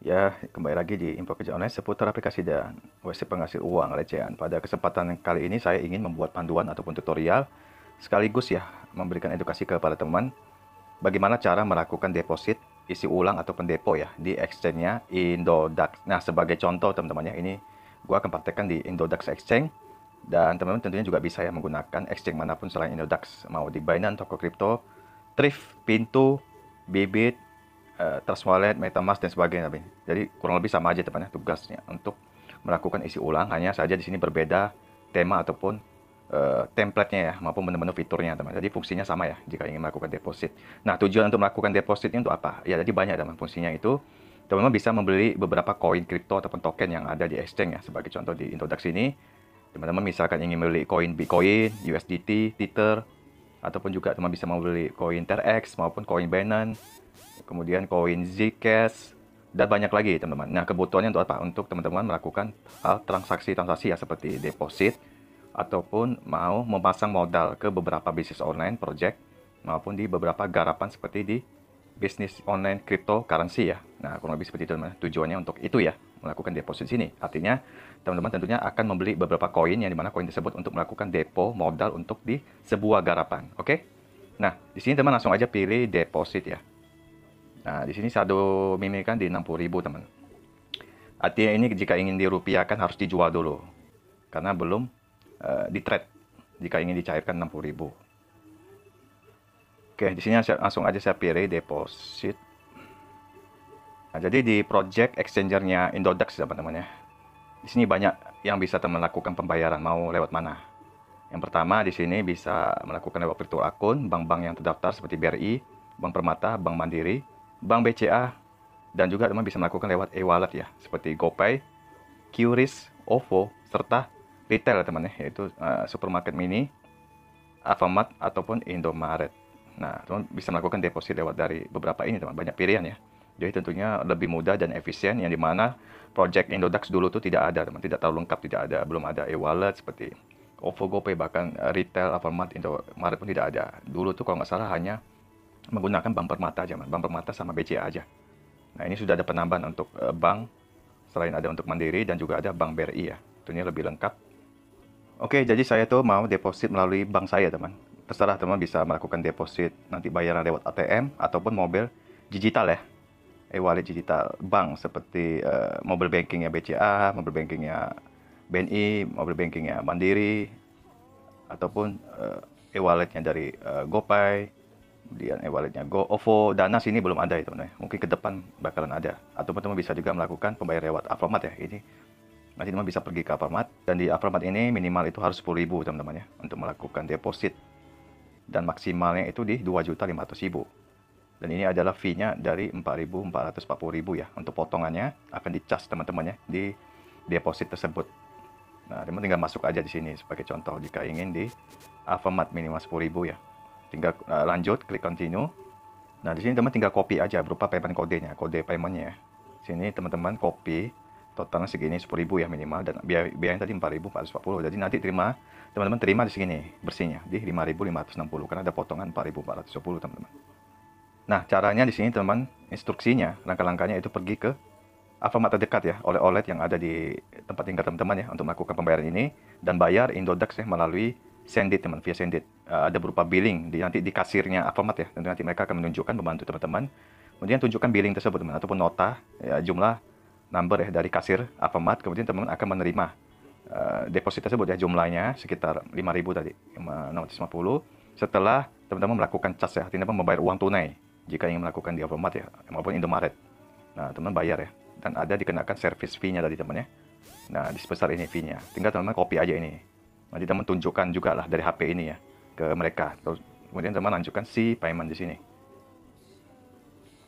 Ya, kembali lagi di info kerja online seputar aplikasi dan website penghasil uang recehan. Pada kesempatan kali ini saya ingin membuat panduan ataupun tutorial sekaligus ya memberikan edukasi kepada teman bagaimana cara melakukan deposit isi ulang ataupun depo ya di exchange-nya Indodax. Nah, sebagai contoh teman-teman ya, ini gua akan praktekkan di Indodax Exchange dan teman-teman tentunya juga bisa ya menggunakan exchange manapun selain Indodax, mau di Binance, toko kripto, Thrift, Pintu, Bibit, uh, Trust Wallet, MetaMask dan sebagainya. Tapi. Jadi kurang lebih sama aja tepatnya tugasnya untuk melakukan isi ulang. Hanya saja di sini berbeda tema ataupun uh, template-nya ya maupun menu-menu fiturnya teman. Jadi fungsinya sama ya jika ingin melakukan deposit. Nah tujuan untuk melakukan deposit ini untuk apa? Ya jadi banyak teman fungsinya itu teman-teman bisa membeli beberapa koin kripto ataupun token yang ada di exchange ya sebagai contoh di introduksi ini teman-teman misalkan ingin membeli koin Bitcoin, USDT, Tether ataupun juga teman bisa membeli koin TRX maupun koin Binance kemudian koin Zcash, dan banyak lagi teman-teman. Nah kebutuhannya untuk apa? Untuk teman-teman melakukan hal transaksi-transaksi ya seperti deposit ataupun mau memasang modal ke beberapa bisnis online project maupun di beberapa garapan seperti di bisnis online cryptocurrency ya. Nah kurang lebih seperti itu teman-teman. Tujuannya untuk itu ya melakukan deposit sini. Artinya teman-teman tentunya akan membeli beberapa koin yang dimana koin tersebut untuk melakukan depo modal untuk di sebuah garapan. Oke? Nah di sini teman langsung aja pilih deposit ya. Nah, di sini saldo mini kan di 60.000, teman. Artinya ini jika ingin dirupiahkan harus dijual dulu. Karena belum uh, eh, di trade jika ingin dicairkan 60.000. Oke, di sini langsung aja saya pilih deposit. Nah, jadi di project exchangernya Indodax teman-teman ya. Di sini banyak yang bisa teman lakukan pembayaran mau lewat mana. Yang pertama di sini bisa melakukan lewat virtual akun bank-bank yang terdaftar seperti BRI, Bank Permata, Bank Mandiri, Bank BCA dan juga teman bisa melakukan lewat e-wallet ya seperti GoPay, QRIS, OVO serta retail ya teman ya yaitu uh, supermarket mini, Alfamart ataupun Indomaret. Nah, teman bisa melakukan deposit lewat dari beberapa ini teman banyak pilihan ya. Jadi tentunya lebih mudah dan efisien yang dimana project Indodax dulu tuh tidak ada teman, tidak terlalu lengkap, tidak ada, belum ada e-wallet seperti OVO, GoPay bahkan eh, retail, Alfamart, Indomaret pun tidak ada. Dulu tuh kalau nggak salah hanya menggunakan bank mata aja, bank mata sama BCA aja. Nah ini sudah ada penambahan untuk uh, bank, selain ada untuk Mandiri dan juga ada bank BRI ya, tentunya lebih lengkap. Oke, jadi saya tuh mau deposit melalui bank saya teman. Terserah teman bisa melakukan deposit nanti bayaran lewat ATM ataupun mobil digital ya. E-wallet digital bank seperti uh, eh, mobile bankingnya BCA, mobile bankingnya BNI, mobile bankingnya Mandiri, ataupun uh, e-walletnya dari uh, GoPay, dia e-walletnya Go, OVO, Dana sini belum ada itu, ya. mungkin ke depan bakalan ada. Atau teman-teman bisa juga melakukan pembayaran lewat Alfamart ya. Ini nanti teman bisa pergi ke Alfamart dan di Alfamart ini minimal itu harus 10.000 teman-teman ya untuk melakukan deposit dan maksimalnya itu di 2.500.000. Dan ini adalah fee-nya dari 4.440.000 ya. Untuk potongannya akan di teman-teman ya di deposit tersebut. Nah, teman tinggal masuk aja di sini sebagai contoh jika ingin di Alfamart minimal 10.000 ya tinggal uh, lanjut klik continue nah di sini teman tinggal copy aja berupa payment kodenya kode paymentnya sini teman-teman copy totalnya segini 10.000 ya minimal dan biaya biayanya tadi 4.440 jadi nanti terima teman-teman terima di sini bersihnya di 5.560 karena ada potongan 4.410 teman-teman nah caranya di sini teman instruksinya langkah-langkahnya itu pergi ke Alfamart dekat ya oleh oleh yang ada di tempat tinggal teman-teman ya untuk melakukan pembayaran ini dan bayar Indodax ya melalui sendit teman via sendit uh, ada berupa billing di, nanti di kasirnya Alfamart ya tentu nanti mereka akan menunjukkan membantu teman-teman kemudian tunjukkan billing tersebut teman ataupun nota ya, jumlah number ya dari kasir Alfamart kemudian teman-teman akan menerima uh, deposit tersebut ya jumlahnya sekitar 5.000 tadi 650 setelah teman-teman melakukan cas ya artinya membayar uang tunai jika ingin melakukan di Alfamart ya maupun Indomaret nah teman teman bayar ya dan ada dikenakan service fee-nya tadi teman ya nah sebesar ini fee-nya tinggal teman-teman copy aja ini Nah, jadi teman tunjukkan juga lah dari HP ini ya ke mereka. Terus, kemudian teman lanjutkan si payment di sini.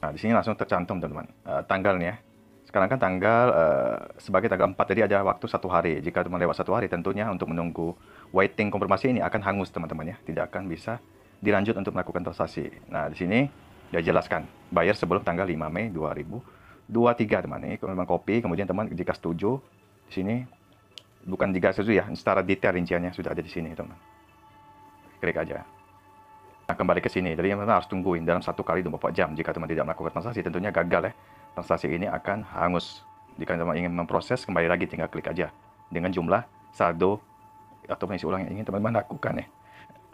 Nah, di sini langsung tercantum teman-teman uh, tanggalnya. Sekarang kan tanggal uh, sebagai tanggal 4, jadi ada waktu satu hari. Jika teman lewat satu hari, tentunya untuk menunggu waiting konfirmasi ini akan hangus teman-teman ya, tidak akan bisa dilanjut untuk melakukan transaksi. Nah, di sini dia jelaskan bayar sebelum tanggal 5 Mei 2023 teman teman ini memang kopi kemudian teman jika setuju di sini bukan 300 ya, secara detail rinciannya sudah ada di sini, teman. Klik aja. Nah, kembali ke sini. Jadi teman harus tungguin dalam satu kali 24 jam. Jika teman tidak melakukan transaksi, tentunya gagal ya. Transaksi ini akan hangus. Jika teman ingin memproses, kembali lagi tinggal klik aja. Dengan jumlah saldo atau pengisi ulang yang ingin teman-teman lakukan ya.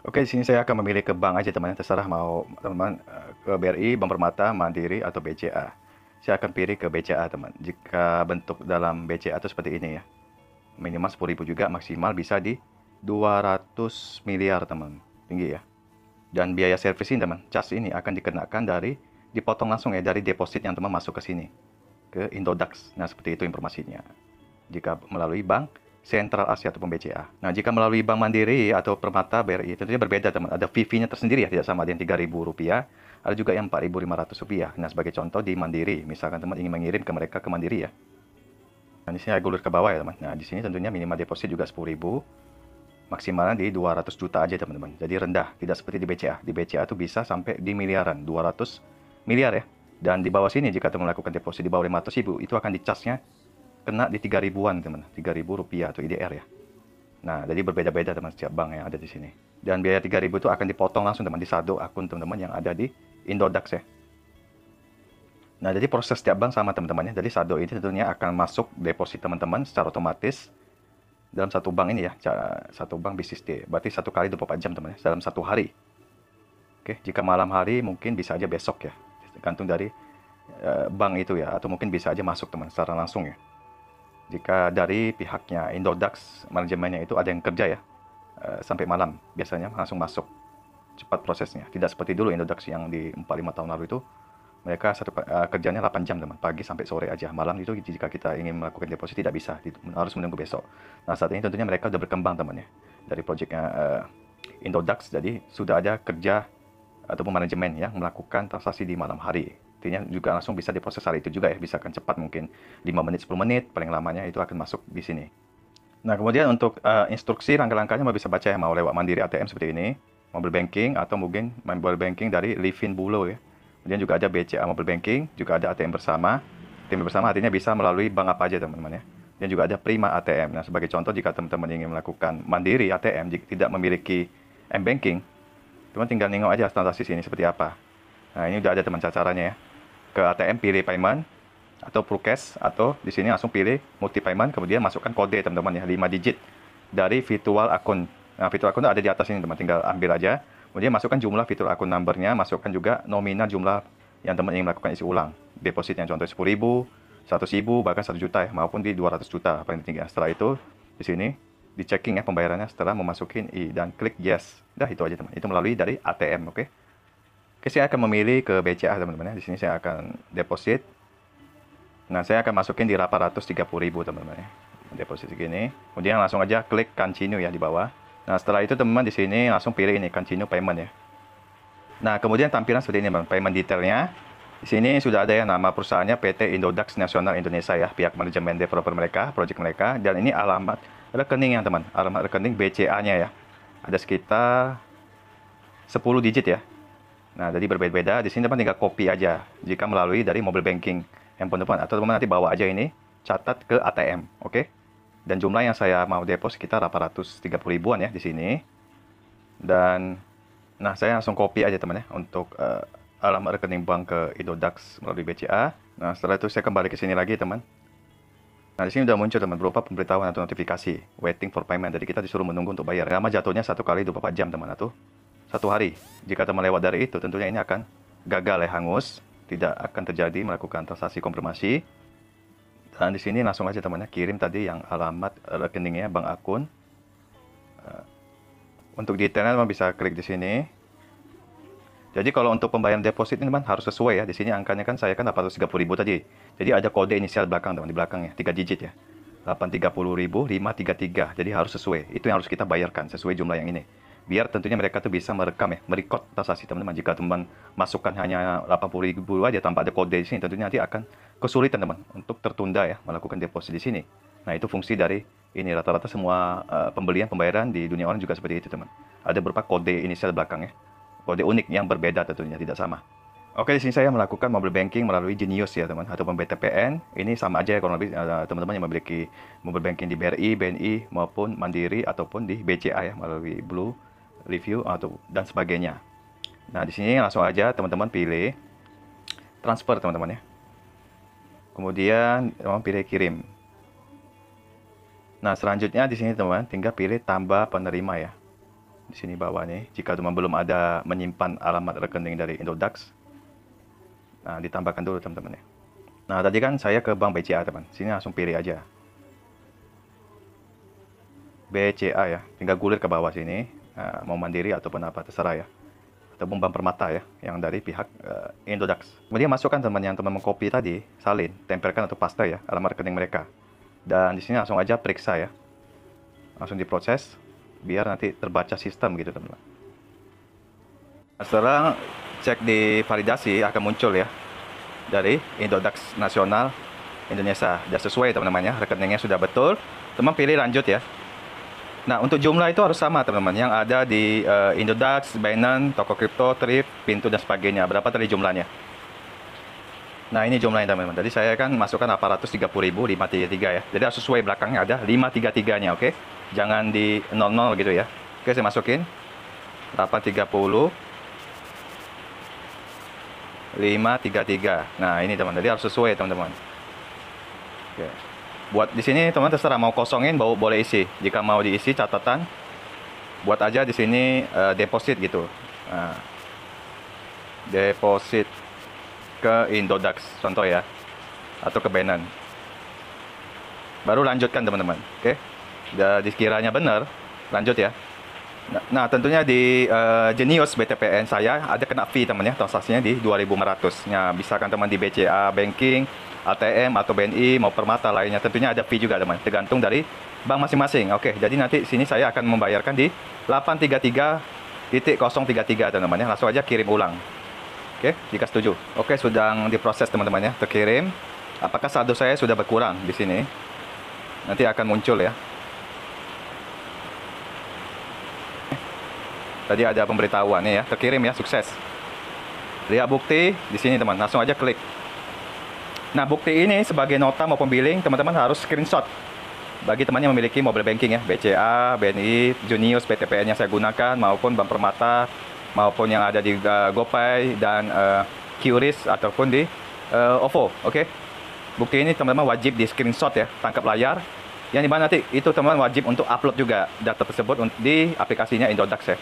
Oke, di sini saya akan memilih ke bank aja teman-teman. Terserah mau teman-teman eh, ke BRI, Bank Permata, Mandiri, atau BCA. Saya akan pilih ke BCA teman. Jika bentuk dalam BCA itu seperti ini ya minimal 10 juga maksimal bisa di 200 miliar teman tinggi ya dan biaya servis ini teman cas ini akan dikenakan dari dipotong langsung ya dari deposit yang teman masuk ke sini ke Indodax nah seperti itu informasinya jika melalui bank Central Asia atau BCA. Nah, jika melalui Bank Mandiri atau Permata BRI tentunya berbeda teman. Ada fee-nya tersendiri ya, tidak sama ada yang rp rupiah, ada juga yang rp rupiah. Nah, sebagai contoh di Mandiri, misalkan teman ingin mengirim ke mereka ke Mandiri ya, Nah, di sini agak ke bawah ya, teman. Nah, di sini tentunya minimal deposit juga 10.000, maksimalnya di 200 juta aja, teman-teman. Jadi rendah, tidak seperti di BCA. Di BCA itu bisa sampai di miliaran, 200 miliar ya. Dan di bawah sini jika teman melakukan deposit di bawah 500 ribu, itu akan dicasnya kena di 3.000-an, teman. -teman. ribu rupiah atau IDR ya. Nah, jadi berbeda-beda teman setiap bank yang ada di sini. Dan biaya 3.000 ribu itu akan dipotong langsung teman di saldo akun teman-teman yang ada di Indodax ya. Nah, jadi proses setiap bank sama teman-temannya. Jadi saldo ini tentunya akan masuk deposit teman-teman secara otomatis dalam satu bank ini ya, satu bank bisnis day. Berarti satu kali 24 jam teman ya, dalam satu hari. Oke, jika malam hari mungkin bisa aja besok ya, tergantung dari eh, bank itu ya, atau mungkin bisa aja masuk teman secara langsung ya. Jika dari pihaknya Indodax manajemennya itu ada yang kerja ya, eh, sampai malam biasanya langsung masuk cepat prosesnya. Tidak seperti dulu Indodax yang di 45 tahun lalu itu mereka uh, kerjanya 8 jam teman pagi sampai sore aja malam itu jika kita ingin melakukan deposit tidak bisa harus menunggu besok nah saat ini tentunya mereka sudah berkembang teman ya dari proyeknya uh, eh, Indodax jadi sudah ada kerja ataupun manajemen yang melakukan transaksi di malam hari artinya juga langsung bisa diproses hari itu juga ya bisa akan cepat mungkin 5 menit 10 menit paling lamanya itu akan masuk di sini nah kemudian untuk uh, instruksi langkah-langkahnya mau bisa baca ya mau lewat mandiri ATM seperti ini mobile banking atau mungkin mobile banking dari Livin Bulo ya Kemudian juga ada BCA mobile banking, juga ada ATM bersama. ATM bersama artinya bisa melalui bank apa aja teman-teman ya. Dan juga ada Prima ATM. Nah sebagai contoh jika teman-teman ingin melakukan mandiri ATM jika tidak memiliki m banking, teman tinggal nengok aja transaksi sini seperti apa. Nah ini udah ada teman caranya ya. Ke ATM pilih payment atau prukes atau di sini langsung pilih multi payment kemudian masukkan kode teman-teman ya 5 digit dari virtual akun. Nah virtual akun ada di atas ini teman tinggal ambil aja Kemudian masukkan jumlah fitur akun numbernya, masukkan juga nominal jumlah yang teman ingin melakukan isi ulang. Deposit yang contoh 10 ribu, 100 ribu, bahkan 1 juta ya, maupun di 200 juta paling tinggi. Ya. Setelah itu, di sini, di checking ya pembayarannya setelah memasukkan i dan klik yes. Dah itu aja teman. Itu melalui dari ATM, oke? Okay? Oke, saya akan memilih ke BCA teman-teman ya. Di sini saya akan deposit. Nah, saya akan masukin di 830.000 teman-teman ya. Deposit segini. Kemudian langsung aja klik continue ya di bawah. Nah, setelah itu teman-teman di sini langsung pilih ini continue payment ya. Nah, kemudian tampilan seperti ini, Bang. Payment detailnya. Di sini sudah ada ya nama perusahaannya PT Indodax Nasional Indonesia ya, pihak manajemen developer mereka, project mereka dan ini alamat rekening ya, teman. Alamat rekening BCA-nya ya. Ada sekitar 10 digit ya. Nah, jadi berbeda-beda. Di sini teman tinggal copy aja jika melalui dari mobile banking handphone teman atau teman nanti bawa aja ini catat ke ATM, oke? Okay? Dan jumlah yang saya mau depo kita 830 ribuan ya di sini. Dan nah saya langsung copy aja teman ya untuk uh, alamat rekening bank ke Indodax melalui BCA. Nah setelah itu saya kembali ke sini lagi teman. Nah di sini sudah muncul teman berupa pemberitahuan atau notifikasi waiting for payment. Jadi kita disuruh menunggu untuk bayar. Lama jatuhnya satu kali 24 jam teman atau satu hari. Jika teman lewat dari itu tentunya ini akan gagal ya hangus. Tidak akan terjadi melakukan transaksi konfirmasi Nah, di sini langsung aja temannya kirim tadi yang alamat eh, rekeningnya bank akun eh, untuk detailnya teman bisa klik di sini jadi kalau untuk pembayaran deposit ini teman harus sesuai ya di sini angkanya kan saya kan ribu tadi jadi ada kode inisial belakang teman di belakangnya 3 digit ya 830.533 jadi harus sesuai itu yang harus kita bayarkan sesuai jumlah yang ini biar tentunya mereka tuh bisa merekam ya, merekod transaksi teman-teman. Jika teman masukkan hanya 80 ribu aja tanpa ada kode di sini, tentunya nanti akan kesulitan teman untuk tertunda ya melakukan deposit di sini. Nah itu fungsi dari ini rata-rata semua uh, pembelian pembayaran di dunia online juga seperti itu teman. Ada berupa kode inisial belakang ya, kode unik yang berbeda tentunya tidak sama. Oke di sini saya melakukan mobile banking melalui Genius ya teman ataupun BTPN. Ini sama aja ya kurang lebih eh, teman-teman yang memiliki mobile banking di BRI, BNI maupun Mandiri ataupun di BCA ya melalui Blue, Review atau dan sebagainya. Nah di sini langsung aja teman-teman pilih transfer teman-teman ya Kemudian teman pilih kirim. Nah, selanjutnya di sini teman tinggal pilih tambah penerima ya. Di sini bawah nih, jika teman belum ada menyimpan alamat rekening dari Indodax. Nah, ditambahkan dulu teman-teman ya. Nah, tadi kan saya ke bank BCA teman. Sini langsung pilih aja. BCA ya, tinggal gulir ke bawah sini. Nah, mau mandiri ataupun apa terserah ya atau umpan permata ya, yang dari pihak uh, Indodax. Kemudian masukkan teman yang teman mengcopy tadi, salin, tempelkan atau paste ya alamat rekening mereka. Dan di sini langsung aja periksa ya. Langsung diproses biar nanti terbaca sistem gitu teman-teman. Nah, Sekarang cek di validasi akan muncul ya dari Indodax Nasional Indonesia. Sudah sesuai teman-teman ya, rekeningnya sudah betul. Teman pilih lanjut ya. Nah, untuk jumlah itu harus sama, teman-teman. Yang ada di uh, Indodax, Binance, Toko Kripto, Trip, Pintu, dan sebagainya. Berapa tadi jumlahnya? Nah, ini jumlahnya, teman-teman. jadi saya kan masukkan 830.533 ya. Jadi, harus sesuai belakangnya ada 533-nya, oke? Okay? Jangan di 00 gitu ya. Oke, saya masukin. 830 533. Nah, ini teman. Jadi harus sesuai, teman-teman. Oke. Okay buat di sini teman terserah mau kosongin bawa boleh isi jika mau diisi catatan buat aja di sini uh, deposit gitu nah, deposit ke Indodax contoh ya atau ke Binance baru lanjutkan teman-teman oke okay? sekiranya benar lanjut ya Nah, nah, tentunya di uh, Genius BTPN saya ada kena fee teman ya transaksinya di 2.500. Nah, bisa kan teman di BCA Banking, ATM atau BNI mau permata lainnya tentunya ada fee juga teman. Tergantung dari bank masing-masing. Oke, jadi nanti sini saya akan membayarkan di 833.033 teman-teman ya. Langsung aja kirim ulang. Oke, jika setuju. Oke, sudah diproses teman-teman ya, terkirim. Apakah saldo saya sudah berkurang di sini? Nanti akan muncul ya. Tadi ada pemberitahuan ya, terkirim ya, sukses. Lihat bukti di sini teman, langsung aja klik. Nah, bukti ini sebagai nota maupun billing, teman-teman harus screenshot. Bagi teman yang memiliki mobile banking ya, BCA, BNI, Junius, PTPN yang saya gunakan, maupun Bank Permata, maupun yang ada di uh, GoPay dan uh, QRIS ataupun di uh, eh, OVO, oke? Okay? Bukti ini teman-teman wajib di screenshot ya, tangkap layar. Yang dimana nanti itu teman-teman wajib untuk upload juga data tersebut di aplikasinya Indodax ya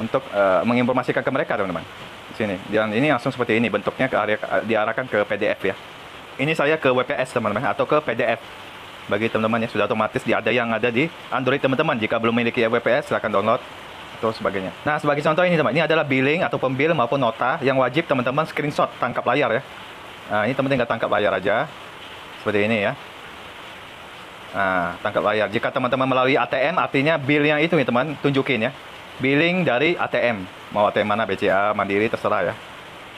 untuk uh, menginformasikan ke mereka teman-teman sini dan ini langsung seperti ini bentuknya ke area eh, diarahkan ke PDF ya ini saya ke WPS teman-teman atau ke PDF bagi teman-teman yang sudah otomatis di ada yang ada di Android teman-teman jika belum memiliki ya WPS silahkan download atau sebagainya nah sebagai contoh ini teman ini adalah billing atau pembil maupun nota yang wajib teman-teman screenshot tangkap layar ya nah ini teman-teman tinggal tangkap layar aja seperti ini ya Nah, tangkap layar. Jika teman-teman melalui ATM, artinya billnya yang itu nih teman, tunjukin ya billing dari ATM. Mau ATM mana, BCA, Mandiri, terserah ya.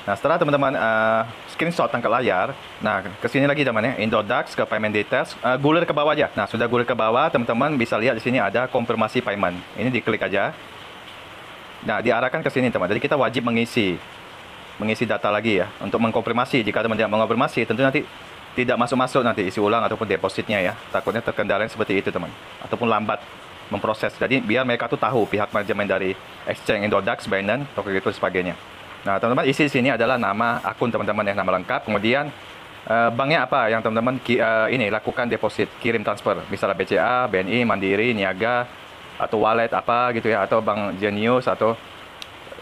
Nah, setelah teman-teman uh, screenshot tangkap layar, nah, kesini lagi teman ya, Indodax ke payment details, uh, gulir ke bawah aja. Nah, sudah gulir ke bawah, teman-teman bisa lihat di sini ada konfirmasi payment. Ini diklik aja. Nah, diarahkan ke sini teman. Jadi kita wajib mengisi mengisi data lagi ya untuk mengkonfirmasi. Jika teman tidak mengkonfirmasi, tentu nanti tidak masuk-masuk nanti isi ulang ataupun depositnya ya. Takutnya terkendala seperti itu teman, ataupun lambat memproses. Jadi biar mereka tuh tahu pihak manajemen dari exchange, Indodax, Binance, Tokyo sebagainya. Nah, teman-teman isi sini adalah nama akun teman-teman yang nama lengkap. Kemudian uh, banknya apa yang teman-teman uh, ini lakukan deposit, kirim transfer, misalnya BCA, BNI, Mandiri, Niaga atau wallet apa gitu ya atau bank Genius atau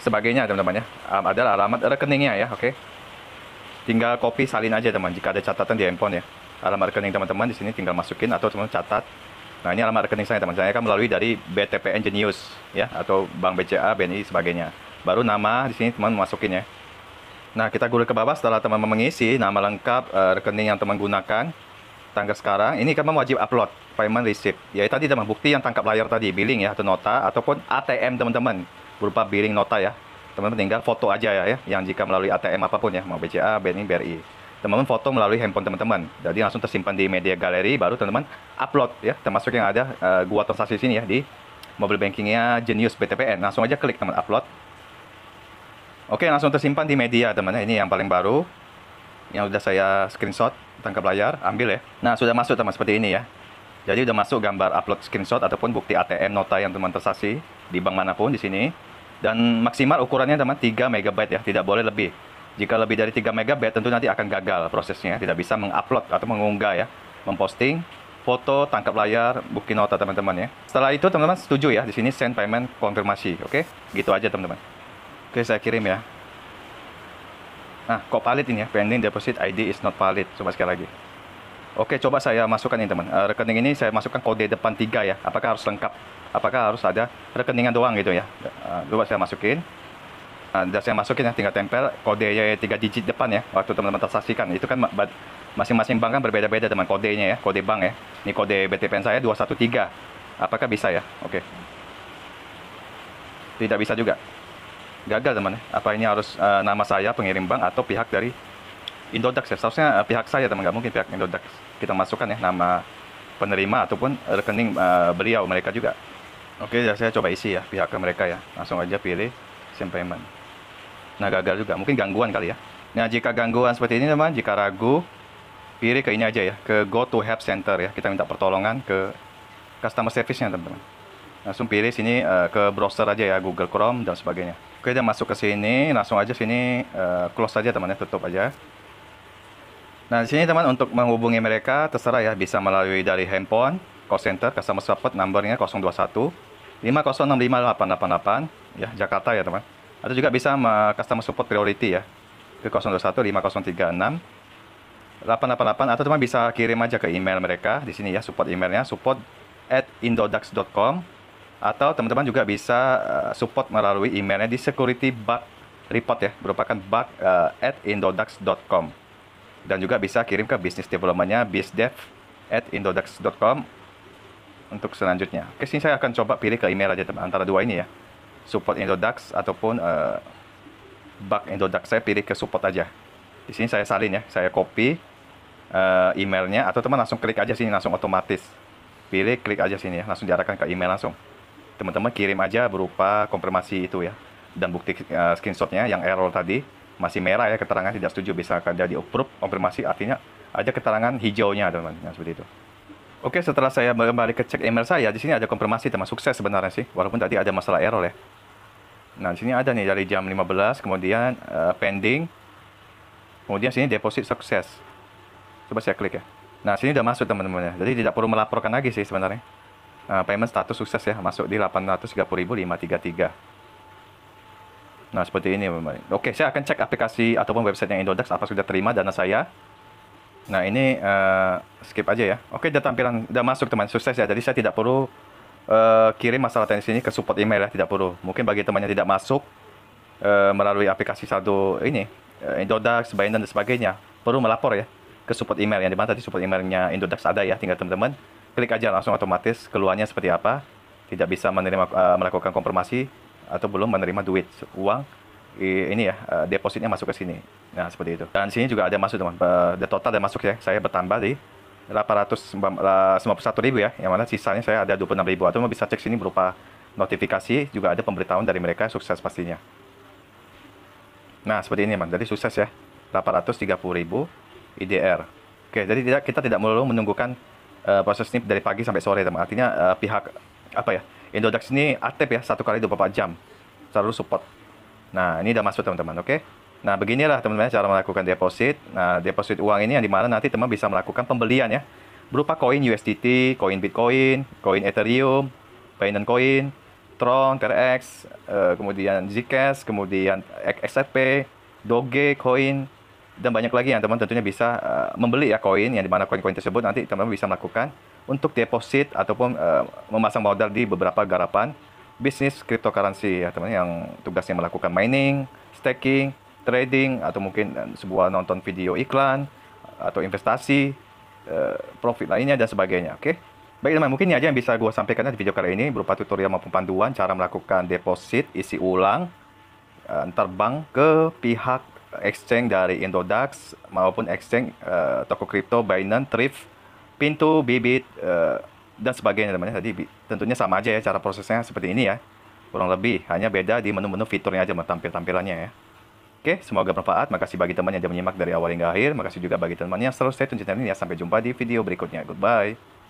sebagainya teman-teman ya. Um, adalah alamat rekeningnya ya, oke. Okay? Tinggal copy salin aja teman jika ada catatan di handphone ya. Alamat rekening teman-teman di sini tinggal masukin atau teman teman catat Nah ini alamat rekening saya teman teman saya akan melalui dari BTPN Genius ya atau Bank BCA, BNI sebagainya. Baru nama di sini teman masukin ya. Nah kita gulir ke bawah setelah teman teman mengisi nama lengkap uh, rekening yang teman gunakan tanggal sekarang ini teman kan wajib upload payment receipt ya tadi teman bukti yang tangkap layar tadi billing ya atau nota ataupun ATM teman-teman berupa billing nota ya teman-teman tinggal foto aja ya, ya yang jika melalui ATM apapun ya mau BCA, BNI, BRI teman-teman foto melalui handphone teman-teman. Jadi langsung tersimpan di media galeri, baru teman-teman upload ya, termasuk yang ada uh, gua transaksi sini ya di mobile bankingnya Genius BTPN. Langsung aja klik teman upload. Oke, langsung tersimpan di media teman. teman ya. Ini yang paling baru, yang sudah saya screenshot, tangkap layar, ambil ya. Nah, sudah masuk teman seperti ini ya. Jadi sudah masuk gambar upload screenshot ataupun bukti ATM nota yang teman transaksi di bank manapun di sini. Dan maksimal ukurannya teman 3 MB ya, tidak boleh lebih. Jika lebih dari 3 MB tentu nanti akan gagal prosesnya, tidak bisa mengupload atau mengunggah ya, memposting foto, tangkap layar, bukti nota teman-teman ya. Setelah itu teman-teman setuju ya di sini send payment konfirmasi, oke? Okay? Gitu aja teman-teman. Oke, okay, saya kirim ya. Nah, kok valid ini ya? Pending deposit ID is not valid. Coba sekali lagi. Oke, coba saya masukkan ini teman. Uh, rekening ini saya masukkan kode depan tiga ya. Apakah harus lengkap? Apakah harus ada rekeningan doang gitu ya? Uh, coba saya masukin. Nah, saya masukin ya tinggal tempel kode ya, ya tiga digit depan ya waktu teman-teman tersaksikan. itu kan masing-masing bank kan berbeda-beda teman kodenya ya kode bank ya ini kode BTPN saya 213 apakah bisa ya oke okay. tidak bisa juga gagal teman apa ini harus uh, nama saya pengirim bank atau pihak dari Indodax ya seharusnya uh, pihak saya teman nggak mungkin pihak Indodax kita masukkan ya nama penerima ataupun rekening uh, beliau mereka juga oke okay, ya saya coba isi ya pihak ke mereka ya langsung aja pilih simpan payment Nah gagal juga, mungkin gangguan kali ya. Nah jika gangguan seperti ini teman, jika ragu, pilih ke ini aja ya, ke go to help center ya. Kita minta pertolongan ke customer service-nya teman-teman. Langsung pilih sini uh, ke browser aja ya, Google Chrome dan sebagainya. Oke, kita masuk ke sini, langsung aja sini uh, close aja teman teman tutup aja. Nah, di sini teman untuk menghubungi mereka terserah ya, bisa melalui dari handphone, call center, customer support, numbernya 021 5065888 ya, Jakarta ya teman atau juga bisa customer support priority ya ke 021 5036 888 atau teman bisa kirim aja ke email mereka di sini ya support emailnya support at indodax.com atau teman-teman juga bisa eh, support melalui emailnya di security bug report ya merupakan bug uh, at indodax.com dan juga bisa kirim ke bisnis developmentnya bizdev at indodax.com untuk selanjutnya. Oke, sini saya akan coba pilih ke email aja teman antara dua ini ya support Indodax ataupun uh, bug Indodax saya pilih ke support aja. Di sini saya salin ya, saya copy uh, emailnya atau teman langsung klik aja sini langsung otomatis. Pilih klik aja sini ya, langsung diarahkan ke email langsung. Teman-teman kirim aja berupa konfirmasi itu ya dan bukti uh, screenshotnya yang error tadi masih merah ya keterangan tidak setuju bisa ada di approve konfirmasi artinya ada keterangan hijaunya teman-teman nah, seperti itu. Oke, setelah saya kembali ke cek email saya, di sini ada konfirmasi tema sukses sebenarnya sih, walaupun tadi ada masalah error ya. Nah, di sini ada nih dari jam 15, kemudian uh, pending, kemudian sini deposit sukses. Coba saya klik ya. Nah, sini udah masuk teman-teman ya. Jadi tidak perlu melaporkan lagi sih sebenarnya. Uh, payment status sukses ya, masuk di 830.533. Nah, seperti ini, teman-teman. Oke, saya akan cek aplikasi ataupun website yang Indodax apa sudah terima dana saya. Nah ini uh, skip aja ya. Oke, udah tampilan, udah masuk teman, sukses ya. Jadi saya tidak perlu uh, kirim masalah teknis ini ke support email ya, tidak perlu. Mungkin bagi temannya tidak masuk uh, melalui aplikasi saldo ini, uh, Indodax, Binance dan sebagainya, perlu melapor ya ke support email yang dimana tadi support emailnya Indodax ada ya. Tinggal teman-teman klik aja langsung otomatis keluarnya seperti apa. Tidak bisa menerima uh, melakukan konfirmasi atau belum menerima duit uang ini ya eh, depositnya masuk ke sini. Nah seperti itu. Dan sini juga ada masuk teman. Eh, the total ada masuk ya. Saya bertambah di 891 ribu ya. Yang mana sisanya saya ada 26 ribu. Atau bisa cek sini berupa notifikasi juga ada pemberitahuan dari mereka sukses pastinya. Nah seperti ini teman. Jadi sukses ya. 830 ribu IDR. Oke, jadi tidak kita tidak perlu menunggukan uh, proses ini dari pagi sampai sore teman. Artinya uh, pihak apa ya? Indodax ini aktif ya satu kali 24 jam selalu support Nah, ini udah masuk teman-teman, oke? Nah, beginilah teman-teman cara melakukan deposit. Nah, deposit uang ini yang dimana nanti teman bisa melakukan pembelian ya. Berupa koin USDT, koin Bitcoin, koin Ethereum, Binance Coin, Tron, TRX, eh, kemudian Zcash, kemudian XRP, Doge, Coin, dan banyak lagi yang teman tentunya bisa eh, membeli ya koin yang dimana koin-koin tersebut nanti teman bisa melakukan untuk deposit ataupun uh, memasang modal di beberapa garapan bisnis cryptocurrency ya teman yang tugasnya melakukan mining, staking, trading atau mungkin eh, sebuah nonton video iklan atau investasi eh, profit lainnya dan sebagainya. Oke. Okay? Baik teman, mungkin ini aja yang bisa gue sampaikan di video kali ini berupa tutorial maupun panduan cara melakukan deposit isi ulang eh, antar bank ke pihak exchange dari Indodax maupun exchange uh, toko kripto Binance, Thrift, Pintu, Bibit, uh, dan sebagainya teman-teman. Tadi tentunya sama aja ya cara prosesnya seperti ini ya. Kurang lebih hanya beda di menu-menu fiturnya aja tampil-tampilannya ya. Oke, semoga bermanfaat. Makasih bagi teman yang sudah menyimak dari awal hingga akhir. Makasih juga bagi teman yang selalu stay tune channel ini ya. Sampai jumpa di video berikutnya. Goodbye.